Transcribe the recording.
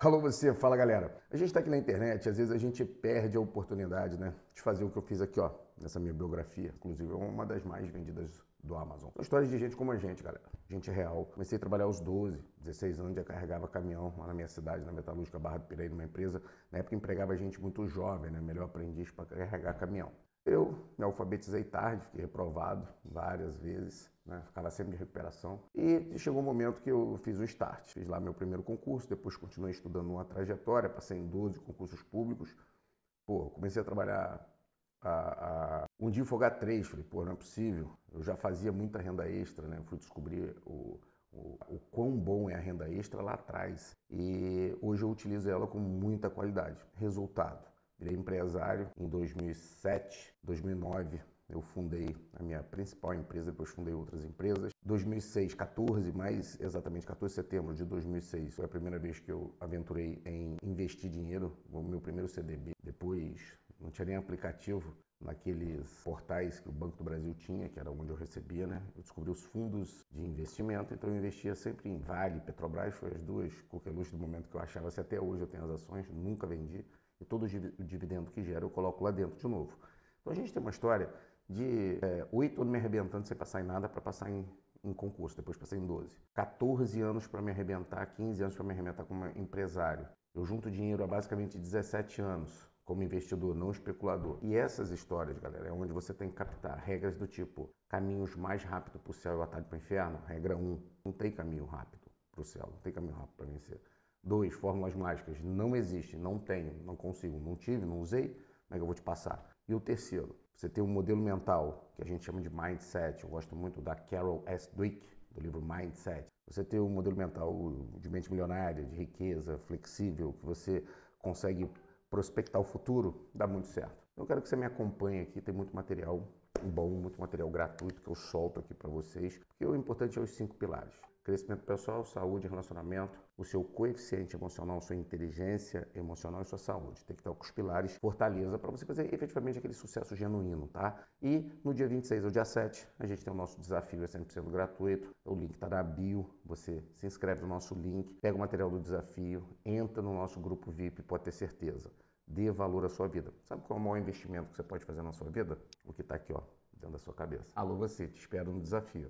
Alô você, fala galera. A gente está aqui na internet, às vezes a gente perde a oportunidade, né, de fazer o que eu fiz aqui, ó, nessa minha biografia. Inclusive é uma das mais vendidas do Amazon. São histórias de gente como a gente, galera. Gente real. Comecei a trabalhar aos 12, 16 anos, já carregava caminhão lá na minha cidade, na Metalúrgica Barra do Pireira, numa empresa. Na época empregava gente muito jovem, né? Melhor aprendiz para carregar caminhão. Eu me alfabetizei tarde, fiquei reprovado várias vezes, né? ficava sempre de recuperação. E chegou um momento que eu fiz o start. Fiz lá meu primeiro concurso, depois continuei estudando uma trajetória, passei em 12 concursos públicos. Pô, comecei a trabalhar a, a, um dia enfogar três. Falei, pô, não é possível. Eu já fazia muita renda extra, né? Eu fui descobrir o, o, o, quão bom é a renda extra lá atrás. E hoje eu utilizo ela com muita qualidade. Resultado: virei empresário em 2007, 2009. Eu fundei a minha principal empresa, depois fundei outras empresas. 2006, 14, mais exatamente 14 de setembro de 2006, foi a primeira vez que eu aventurei em investir dinheiro, o meu primeiro CDB. Depois não tinha nem aplicativo naqueles portais que o Banco do Brasil tinha, que era onde eu recebia, né? Eu descobri os fundos de investimento, então eu investia sempre em Vale, Petrobras, foi as duas qualquer luz do momento que eu achava, se até hoje eu tenho as ações, nunca vendi, e todo o dividendo que gera eu coloco lá dentro de novo. Então a gente tem uma história de eh, oito é, anos me arrebentando sem passar em nada para passar em, em concurso, depois passei em 12. 14 anos para me arrebentar, 15 anos para me arrebentar como empresário. Eu junto dinheiro há basicamente 17 anos como investidor, não especulador. E essas histórias, galera, é onde você tem que captar regras do tipo caminhos mais rápido para é o céu e atalho para o inferno. Regra 1, um, não tem caminho rápido para o céu, não tem caminho rápido para vencer. 2, fórmulas mágicas, não existe, não tenho, não consigo, não tive, não usei, como é que eu vou te passar? E o terceiro, você tem um modelo mental, que a gente chama de mindset, eu gosto muito da Carol S. Dweck, do livro Mindset. Você tem um modelo mental de mente milionária, de riqueza, flexível, que você consegue prospectar o futuro, dá muito certo. Eu quero que você me acompanhe aqui, tem muito material bom, muito material gratuito que eu solto aqui para vocês, porque o importante é os cinco pilares. Crescimento pessoal, saúde, relacionamento, o seu coeficiente emocional, sua inteligência emocional e sua saúde. Tem que estar com os pilares, fortaleza, para você fazer efetivamente aquele sucesso genuíno, tá? E no dia 26 ao dia 7, a gente tem o nosso desafio, é 100% gratuito. O link está na bio, você se inscreve no nosso link, pega o material do desafio, entra no nosso grupo VIP, pode ter certeza. Dê valor à sua vida. Sabe qual é o maior investimento que você pode fazer na sua vida? O que está aqui, ó, dentro da sua cabeça. Alô, você, te espero no desafio.